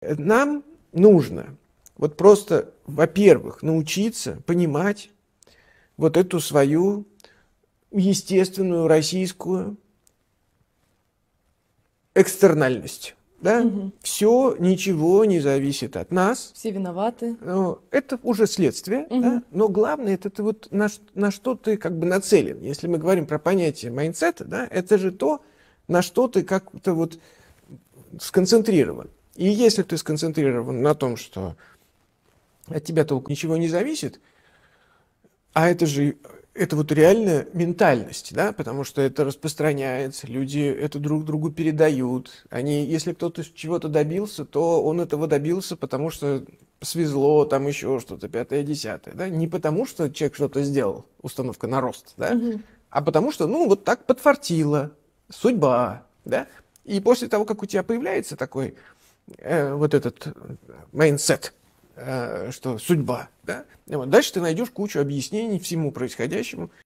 Э, нам нужно вот просто, во-первых, научиться понимать вот эту свою естественную российскую экстернальность. Да? Угу. Все, ничего не зависит от нас. Все виноваты. Это уже следствие, угу. да? но главное это ты вот на, на что ты как бы нацелен. Если мы говорим про понятие майндсета, да, это же то, на что ты как-то вот сконцентрирован. И если ты сконцентрирован на том, что от тебя толку ничего не зависит, а это же это вот реально ментальность, да, потому что это распространяется, люди это друг другу передают. Они, если кто-то чего-то добился, то он этого добился, потому что свезло, там еще что-то, пятое, десятое, да, не потому что человек что-то сделал, установка на рост, да, угу. а потому что, ну, вот так подфартило, судьба, да, и после того, как у тебя появляется такой Э, вот этот майндсет, э, э, что судьба. Да? вот дальше ты найдешь кучу объяснений всему происходящему